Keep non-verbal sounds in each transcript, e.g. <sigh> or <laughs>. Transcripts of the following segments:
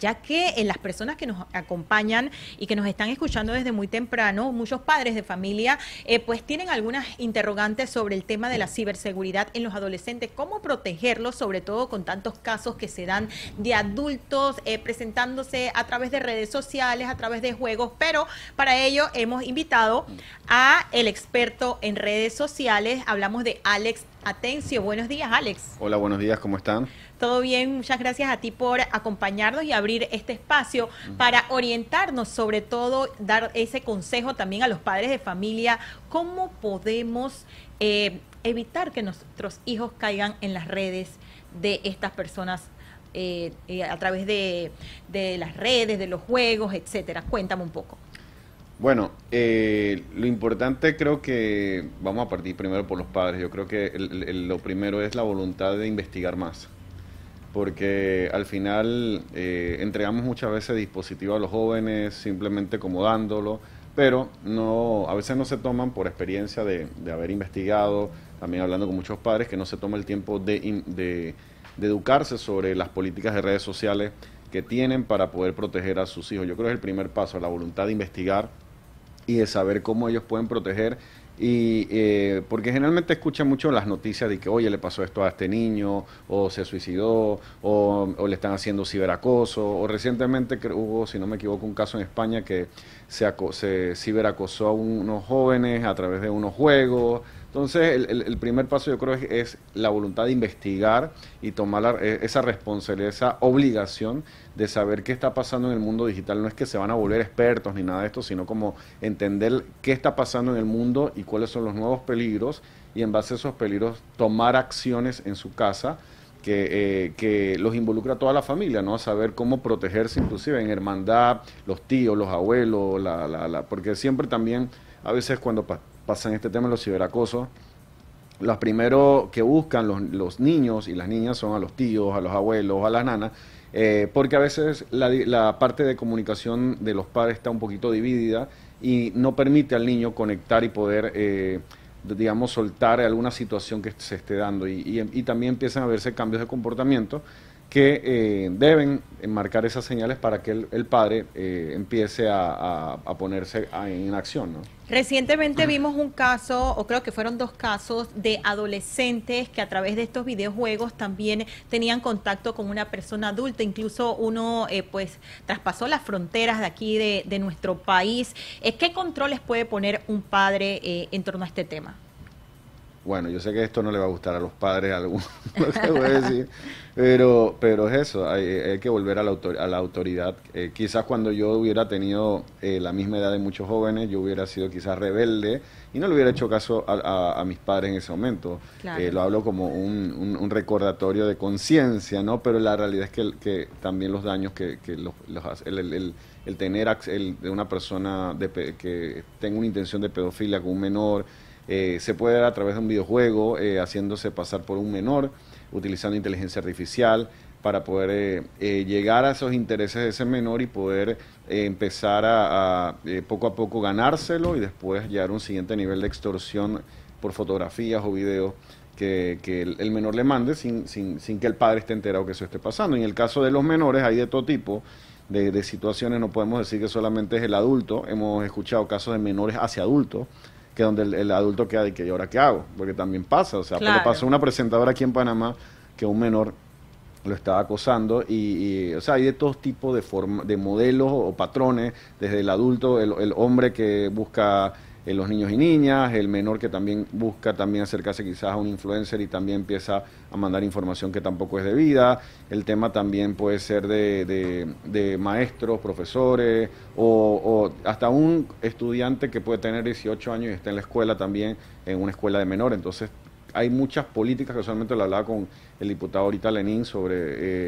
ya que en las personas que nos acompañan y que nos están escuchando desde muy temprano, muchos padres de familia, eh, pues tienen algunas interrogantes sobre el tema de la ciberseguridad en los adolescentes, cómo protegerlos, sobre todo con tantos casos que se dan de adultos eh, presentándose a través de redes sociales, a través de juegos, pero para ello hemos invitado a el experto en redes sociales, hablamos de Alex Atencio. Buenos días, Alex. Hola, buenos días, ¿cómo están? Todo bien, muchas gracias a ti por acompañarnos y abrir este espacio para orientarnos, sobre todo dar ese consejo también a los padres de familia, cómo podemos eh, evitar que nuestros hijos caigan en las redes de estas personas eh, eh, a través de, las redes, de los juegos, etcétera. Cuéntame un poco. Bueno, lo importante creo que vamos a partir primero por los padres. Yo creo que lo primero es la voluntad de investigar más porque al final eh, entregamos muchas veces dispositivos a los jóvenes simplemente como pero no, a veces no se toman por experiencia de, haber investigado, también hablando con muchos padres, que no se toma el tiempo de, de, educarse sobre las políticas de redes sociales que tienen para poder proteger a sus hijos. Yo creo que es el primer paso, la voluntad de investigar y de saber cómo ellos pueden proteger y eh, porque generalmente escucha mucho las noticias de que, oye, le pasó esto a este niño, o se suicidó, o, le están haciendo ciberacoso, o recientemente hubo, si no me equivoco, un caso en España que se, se ciberacosó a unos jóvenes a través de unos juegos. Entonces, el, primer paso yo creo es, es, la voluntad de investigar y tomar e, esa responsabilidad, esa obligación de saber qué está pasando en el mundo digital. No es que se van a volver expertos ni nada de esto, sino como entender qué está pasando en el mundo y cuáles son los nuevos peligros y en base a esos peligros tomar acciones en su casa. Que, eh, que, los involucra a toda la familia, ¿no? saber cómo protegerse, inclusive en hermandad, los tíos, los abuelos, la, la, la, porque siempre también, a veces cuando pasan este tema de los ciberacosos, los primeros que buscan los, los, niños y las niñas son a los tíos, a los abuelos, a las nanas, eh, porque a veces la, la, parte de comunicación de los padres está un poquito dividida y no permite al niño conectar y poder, eh, digamos, soltar alguna situación que se esté dando. y también empiezan a verse cambios de comportamiento que eh, deben marcar esas señales para que el, padre eh, empiece a, ponerse en acción. Recientemente vimos un caso, o creo que fueron dos casos, de adolescentes que a través de estos videojuegos también tenían contacto con una persona adulta. Incluso uno, eh, pues, traspasó las fronteras de aquí de nuestro país. ¿Qué controles puede poner un padre en torno a este tema? bueno, yo sé que esto no le va a gustar a los padres algunos, <laughs> voy a decir, pero, pero es eso, hay, que volver a la, a la autoridad. Eh, quizás cuando yo hubiera tenido eh, la misma edad de muchos jóvenes, yo hubiera sido quizás rebelde y no le hubiera hecho caso a, mis padres en ese momento. Eh, lo hablo como un, recordatorio de conciencia, ¿no? Pero la realidad es que, también los daños que, los, los, el, tener el, de una persona que tenga una intención de pedofilia con un menor, eh, se puede a través de un videojuego, eh, haciéndose pasar por un menor, utilizando inteligencia artificial para poder eh, llegar a esos intereses de ese menor y poder empezar a, poco a poco ganárselo y después llegar a un siguiente nivel de extorsión por fotografías o videos que, el, menor le mande sin, sin, sin, que el padre esté enterado que eso esté pasando. En el caso de los menores hay de todo tipo de situaciones, no podemos decir que solamente es el adulto, hemos escuchado casos de menores hacia adultos que donde el, adulto queda de que, ¿y ahora qué hago? Porque también pasa, o sea, pues pasó una presentadora aquí en Panamá que un menor lo estaba acosando y, o sea, hay de todos tipos de, de modelos o patrones, desde el adulto, el hombre que busca en eh, los niños y niñas, el menor que también busca también acercarse quizás a un influencer y también empieza a mandar información que tampoco es debida, el tema también puede ser de, de, maestros, profesores o, hasta un estudiante que puede tener 18 años y está en la escuela también, en una escuela de menor, entonces hay muchas políticas que solamente lo hablaba con el diputado ahorita Lenín sobre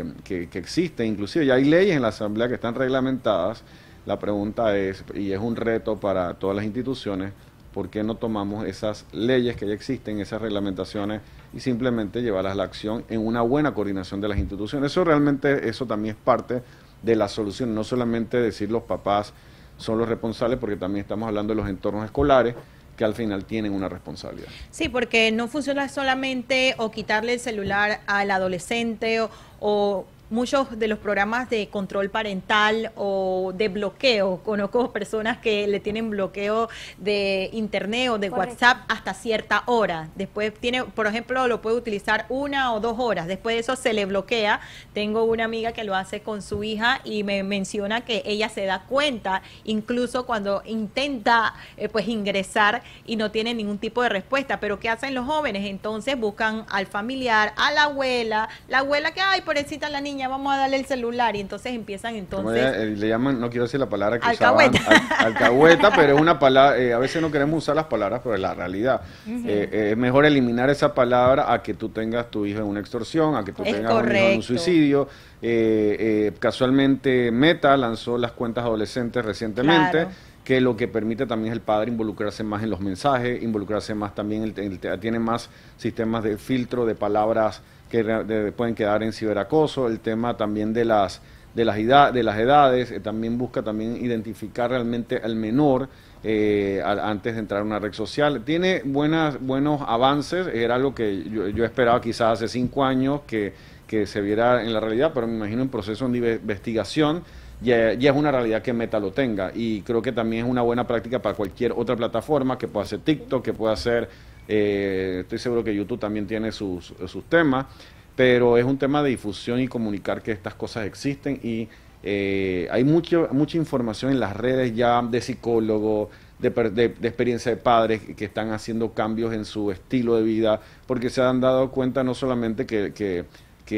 eh, que, que existen, inclusive ya hay leyes en la Asamblea que están reglamentadas la pregunta es, y es un reto para todas las instituciones, ¿por qué no tomamos esas leyes que ya existen, esas reglamentaciones, y simplemente llevarlas a la acción en una buena coordinación de las instituciones? Eso realmente, eso también es parte de la solución, no solamente decir los papás son los responsables, porque también estamos hablando de los entornos escolares que al final tienen una responsabilidad. Sí, porque no funciona solamente o quitarle el celular al adolescente o, o muchos de los programas de control parental o de bloqueo. Conozco personas que le tienen bloqueo de internet o de WhatsApp hasta cierta hora. Después tiene, por ejemplo, lo puede utilizar una o dos horas. Después de eso se le bloquea. Tengo una amiga que lo hace con su hija y me menciona que ella se da cuenta incluso cuando intenta eh, pues ingresar y no tiene ningún tipo de respuesta. Pero ¿qué hacen los jóvenes? Entonces buscan al familiar, a la abuela, la abuela que, ay, encima la niña ya vamos a darle el celular. Y entonces empiezan entonces... Eh, le, llaman, no quiero decir la palabra que alcahueta. <laughs> alcahueta, pero es una palabra, eh, a veces no queremos usar las palabras, pero es la realidad. Eh, es mejor eliminar esa palabra a que tú tengas tu hijo en una extorsión, a que tú tengas un hijo en un suicidio. casualmente Meta lanzó las cuentas adolescentes recientemente. que lo que permite también es el padre involucrarse más en los mensajes, involucrarse más también, tiene más sistemas de filtro de palabras que pueden quedar en ciberacoso, el tema también de las de las, de las edades, eh, también busca también identificar realmente al menor eh, antes de entrar a una red social. Tiene buenas, buenos avances, era algo que yo, yo esperaba quizás hace cinco años que, se viera en la realidad, pero me imagino en proceso de investigación ya, ya, es una realidad que Meta lo tenga y creo que también es una buena práctica para cualquier otra plataforma que pueda ser TikTok, que pueda ser eh, estoy seguro que YouTube también tiene sus, temas, pero es un tema de difusión y comunicar que estas cosas existen y eh, hay mucha información en las redes ya de psicólogos, de, de, experiencia de padres que están haciendo cambios en su estilo de vida, porque se han dado cuenta no solamente que,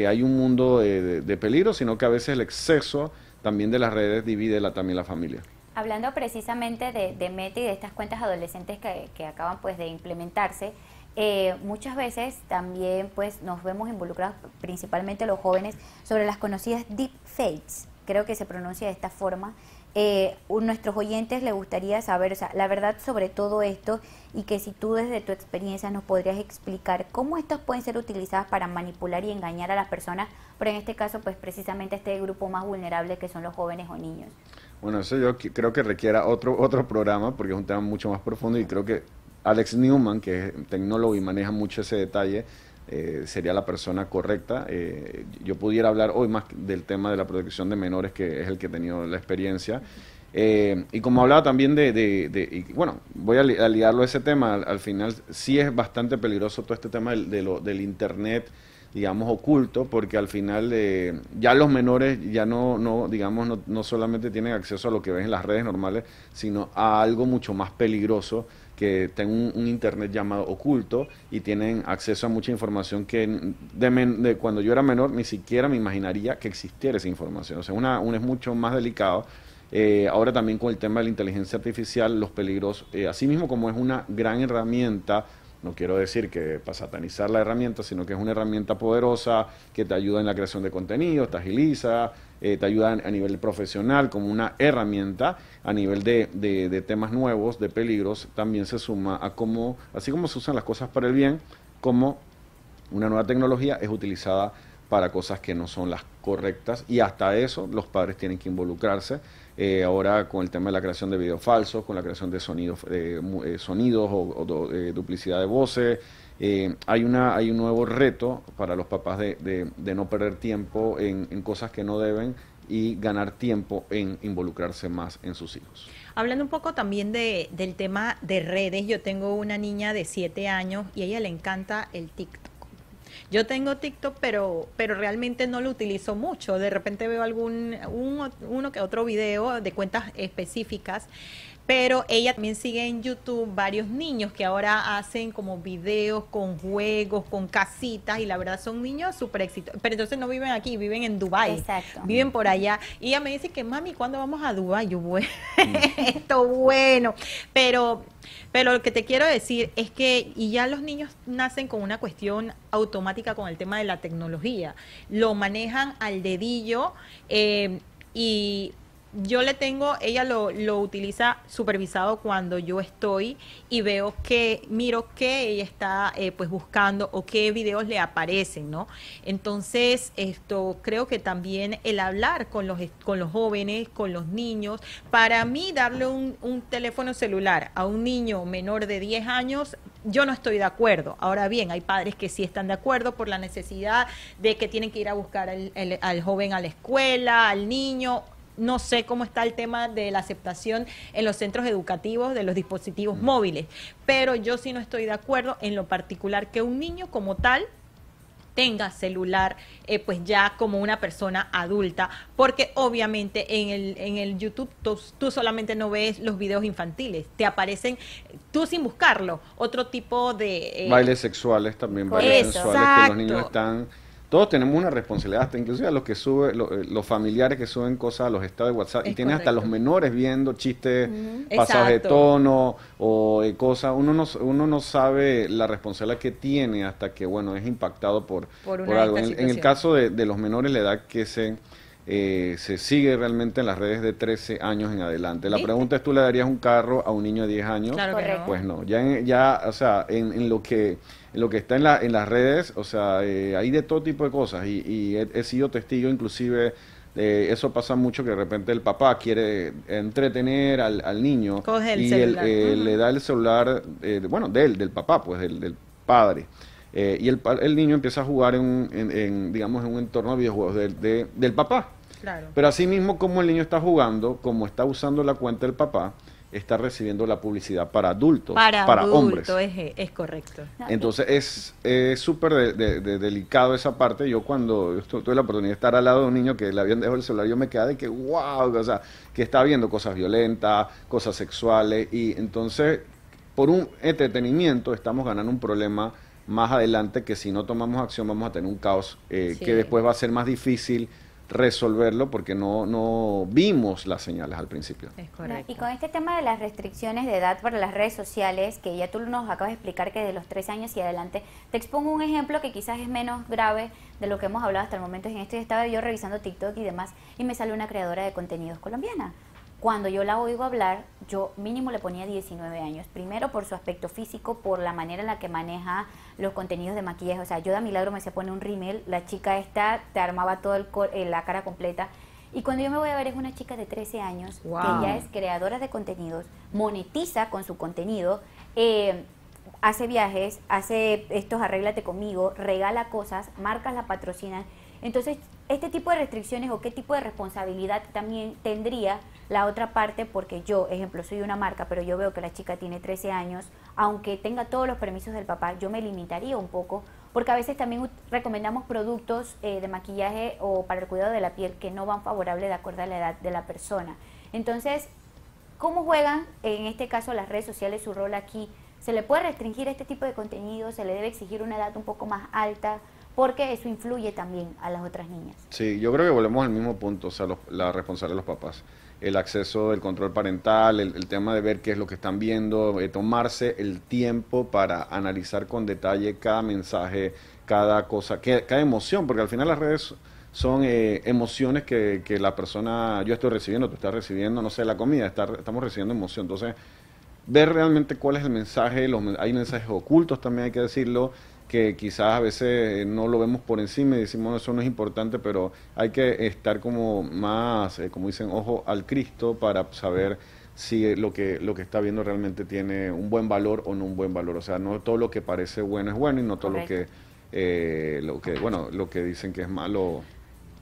hay un mundo de, peligro, sino que a veces el exceso también de las redes divide también la familia. Hablando precisamente de, de Meta y de estas cuentas adolescentes que, acaban pues de implementarse, eh, muchas veces también pues nos vemos involucrados, principalmente los jóvenes, sobre las conocidas deep fakes, creo que se pronuncia de esta forma. Eh, nuestros oyentes les gustaría saber, o sea, la verdad sobre todo esto y que si tú desde tu experiencia nos podrías explicar cómo estas pueden ser utilizadas para manipular y engañar a las personas, pero en este caso pues precisamente este grupo más vulnerable que son los jóvenes o niños. Bueno, eso yo creo que requiera otro, otro programa porque es un tema mucho más profundo y creo que Alex Newman, que es tecnólogo y maneja mucho ese detalle, eh, sería la persona correcta. Eh, yo pudiera hablar hoy más del tema de la protección de menores, que es el que he tenido la experiencia. Eh, y como hablaba también de, bueno, voy a, liarlo a ese tema, al, final sí es bastante peligroso todo este tema del Internet digamos, oculto, porque al final eh, ya los menores ya no, no digamos, no, solamente tienen acceso a lo que ven en las redes normales, sino a algo mucho más peligroso que tienen un, internet llamado oculto y tienen acceso a mucha información que cuando yo era menor ni siquiera me imaginaría que existiera esa información. O sea, una, una es mucho más delicado. Eh, ahora también con el tema de la inteligencia artificial, los peligros, eh, así mismo como es una gran herramienta no quiero decir que para satanizar la herramienta, sino que es una herramienta poderosa que te ayuda en la creación de contenido, te agiliza, eh, te ayuda a nivel profesional como una herramienta, a nivel de, de, de, temas nuevos, de peligros, también se suma a cómo, así como se usan las cosas para el bien, como una nueva tecnología es utilizada para cosas que no son las correctas y hasta eso los padres tienen que involucrarse. Eh, ahora con el tema de la creación de videos falsos, con la creación de sonidos, eh, eh, sonidos o, duplicidad de voces, hay, una, hay un nuevo reto para los papás de, no perder tiempo en, cosas que no deben y ganar tiempo en involucrarse más en sus hijos. Hablando un poco también del tema de redes, yo tengo una niña de 7 años y a ella le encanta el TikTok. Yo tengo TikTok, pero, pero realmente no lo utilizo mucho. De repente veo algún uno que otro video de cuentas específicas pero ella también sigue en YouTube varios niños que ahora hacen como videos con juegos, con casitas y la verdad son niños súper exitosos. Pero entonces no viven aquí, viven en Dubai. Exacto. Viven por allá. Y ella me dice que, mami, ¿cuándo vamos a Dubai? Yo, bueno, mm. <laughs> esto bueno. Pero, pero lo que te quiero decir es que, y ya los niños nacen con una cuestión automática con el tema de la tecnología. Lo manejan al dedillo. Eh, y yo le tengo, ella lo, lo utiliza supervisado cuando yo estoy y veo que, miro que ella está eh, pues buscando o qué videos le aparecen, ¿no? Entonces, esto creo que también el hablar con los, con los jóvenes, con los niños, para mí darle un, teléfono celular a un niño menor de 10 años, yo no estoy de acuerdo. Ahora bien, hay padres que sí están de acuerdo por la necesidad de que tienen que ir a buscar al joven a la escuela, al niño no sé cómo está el tema de la aceptación en los centros educativos de los dispositivos mm. móviles, pero yo sí no estoy de acuerdo en lo particular que un niño como tal tenga celular eh, pues ya como una persona adulta porque obviamente en el, en el YouTube tú, solamente no ves los videos infantiles te aparecen eh, tú sin buscarlo otro tipo de eh, bailes sexuales también bailes sexuales que los niños están todos tenemos una responsabilidad, hasta inclusive los que suben, eh, los familiares que suben cosas a los estados de WhatsApp, y tienen hasta los menores viendo chistes, pasajes de tono o eh, cosas. Uno no, uno no sabe la responsabilidad que tiene hasta que, bueno, es impactado por, algo. En, el caso de, de los menores, la edad que se eh, se sigue realmente en las redes de 13 años en adelante. La pregunta es, ¿tú le darías un carro a un niño de 10 años? Pues no, ya, ya o sea, en, lo que lo que está en, en las redes, o sea, eh, hay de todo tipo de cosas y, he, sido testigo inclusive de eso pasa mucho que de repente el papá quiere entretener al, niño y eh, le da el celular, bueno, de del papá, pues del, del padre. Eh, y el, el, niño empieza a jugar en, digamos, en un entorno de videojuegos del papá. Pero así mismo como el niño está jugando, como está usando la cuenta del papá, está recibiendo la publicidad para adultos, para, para Es, correcto. Entonces es súper de, delicado esa parte. Yo cuando tuve la oportunidad de estar al lado de un niño que le habían dejado el celular, yo me quedé de que, wow, o sea, que está viendo cosas violentas, cosas sexuales. Y entonces, por un entretenimiento, estamos ganando un problema más adelante que si no tomamos acción vamos a tener un caos eh, que después va a ser más difícil resolverlo porque no, no vimos las señales al principio. Y con este tema de las restricciones de edad para las redes sociales, que ya tú nos acabas de explicar que de los tres años y adelante, te expongo un ejemplo que quizás es menos grave de lo que hemos hablado hasta el momento. En este estaba yo revisando TikTok y demás y me sale una creadora de contenidos colombiana cuando yo la oigo hablar, yo mínimo le ponía 19 años. Primero por su aspecto físico, por la manera en la que maneja los contenidos de maquillaje. O sea, yo de milagro me se pone un rímel, la chica esta te armaba toda eh, la cara completa. Y cuando yo me voy a ver es una chica de 13 años, que ya es creadora de contenidos, monetiza con su contenido, eh, hace viajes, hace estos arréglate conmigo, regala cosas, marcas la patrocina, Entonces este tipo de restricciones o qué tipo de responsabilidad también tendría la otra parte, porque yo, ejemplo, soy una marca, pero yo veo que la chica tiene 13 años, aunque tenga todos los permisos del papá, yo me limitaría un poco, porque a veces también recomendamos productos eh, de maquillaje o para el cuidado de la piel que no van favorables de acuerdo a la edad de la persona. Entonces, ¿cómo juegan en este caso las redes sociales su rol aquí? ¿Se le puede restringir este tipo de contenido? ¿Se le debe exigir una edad un poco más alta? porque eso influye también a las otras niñas. Sí, yo creo que volvemos al mismo punto, o sea, la responsabilidad de los papás. El acceso, el control parental, el, tema de ver qué es lo que están viendo, eh, tomarse el tiempo para analizar con detalle cada mensaje, cada cosa, cada emoción, porque al final las redes son eh, emociones que, la persona, yo estoy recibiendo, tú estás recibiendo, no sé, la comida, estamos recibiendo emoción. Entonces, ver realmente cuál es el mensaje, hay mensajes ocultos también hay que decirlo, que quizás a veces eh, no lo vemos por encima y decimos eso no es importante, pero hay que estar como más, eh, como dicen, ojo al Cristo para saber si lo que, lo que está viendo realmente tiene un buen valor o no un buen valor. O sea, no todo lo que parece bueno es bueno y no todo lo que, eh, lo que, bueno, lo que dicen que es malo.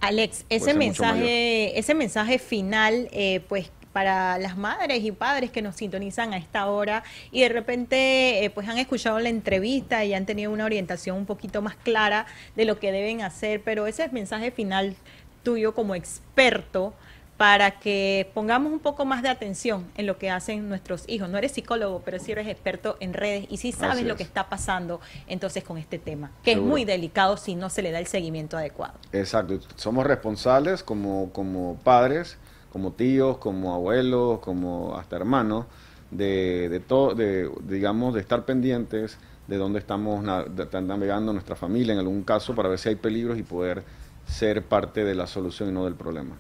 Alex, ese mensaje, ese mensaje final, eh, pues para las madres y padres que nos sintonizan a esta hora y de repente eh, pues han escuchado la entrevista y han tenido una orientación un poquito más clara de lo que deben hacer, pero ese es el mensaje final tuyo como experto para que pongamos un poco más de atención en lo que hacen nuestros hijos. No eres psicólogo, pero sí eres experto en redes y sí sabes lo que está pasando entonces con este tema, que es muy delicado si no se le da el seguimiento adecuado. Exacto, somos responsables como, como padres como tíos, como abuelos, como hasta hermanos, de, de todo, de, digamos, de estar pendientes de dónde estamos navegando nuestra familia en algún caso para ver si hay peligros y poder ser parte de la solución y no del problema.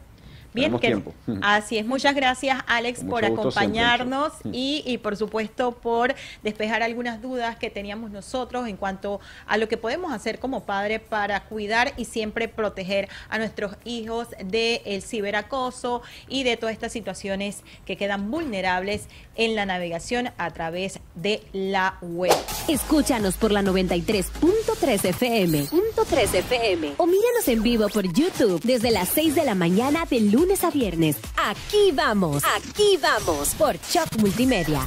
Bien, que, <laughs> así es. Muchas gracias, Alex, por acompañarnos y, por supuesto, por despejar algunas dudas que teníamos nosotros en cuanto a lo que podemos hacer como padre para cuidar y siempre proteger a nuestros hijos del ciberacoso y de todas estas situaciones que quedan vulnerables en la navegación a través de de la web. Escúchanos por la 93.3 FM, .3 FM o míranos en vivo por YouTube desde las 6 de la mañana de lunes a viernes. Aquí vamos, aquí vamos por Choc Multimedia.